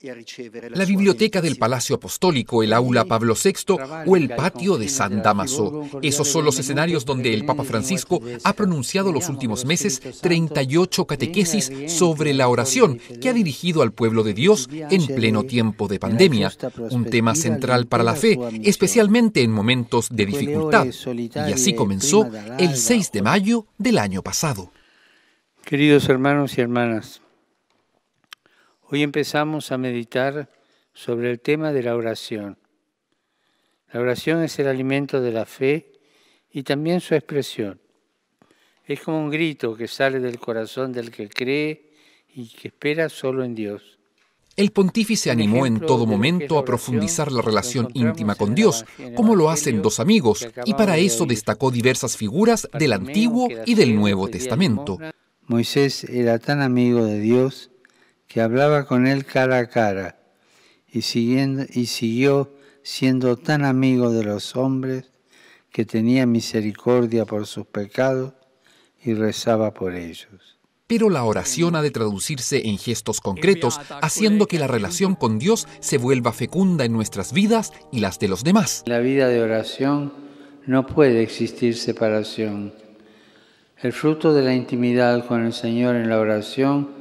E la biblioteca del Palacio Apostólico, el aula Pablo VI o el patio de San Damaso. Esos son los escenarios donde el Papa Francisco ha pronunciado los últimos meses 38 catequesis sobre la oración que ha dirigido al pueblo de Dios en pleno tiempo de pandemia, un tema central para la fe, especialmente en momentos de dificultad. Y así comenzó el 6 de mayo del año pasado. Queridos hermanos y hermanas, Hoy empezamos a meditar sobre el tema de la oración. La oración es el alimento de la fe y también su expresión. Es como un grito que sale del corazón del que cree y que espera solo en Dios. El pontífice animó en todo momento a profundizar la relación íntima con Dios, como lo hacen dos amigos, y para eso destacó diversas figuras del Antiguo y del Nuevo Testamento. Moisés era tan amigo de Dios que hablaba con él cara a cara y, siguiendo, y siguió siendo tan amigo de los hombres que tenía misericordia por sus pecados y rezaba por ellos. Pero la oración ha de traducirse en gestos concretos, haciendo que la relación con Dios se vuelva fecunda en nuestras vidas y las de los demás. la vida de oración no puede existir separación. El fruto de la intimidad con el Señor en la oración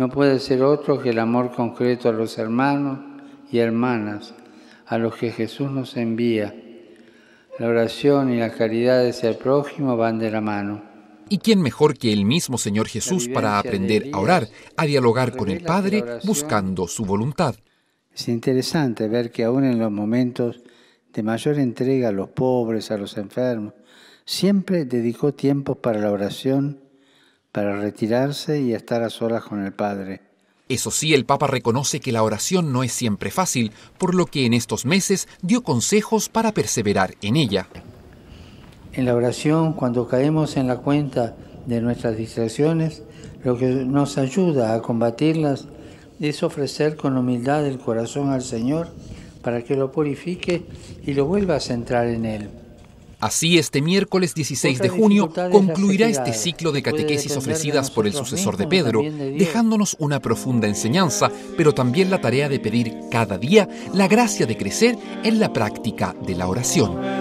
no puede ser otro que el amor concreto a los hermanos y hermanas a los que Jesús nos envía. La oración y la caridad de ser prójimo van de la mano. ¿Y quién mejor que el mismo Señor Jesús para aprender a orar, a dialogar con el Padre buscando su voluntad? Es interesante ver que aún en los momentos de mayor entrega a los pobres, a los enfermos, siempre dedicó tiempo para la oración para retirarse y estar a solas con el Padre. Eso sí, el Papa reconoce que la oración no es siempre fácil, por lo que en estos meses dio consejos para perseverar en ella. En la oración, cuando caemos en la cuenta de nuestras distracciones, lo que nos ayuda a combatirlas es ofrecer con humildad el corazón al Señor para que lo purifique y lo vuelva a centrar en Él. Así, este miércoles 16 de junio concluirá este ciclo de catequesis ofrecidas por el sucesor de Pedro, dejándonos una profunda enseñanza, pero también la tarea de pedir cada día la gracia de crecer en la práctica de la oración.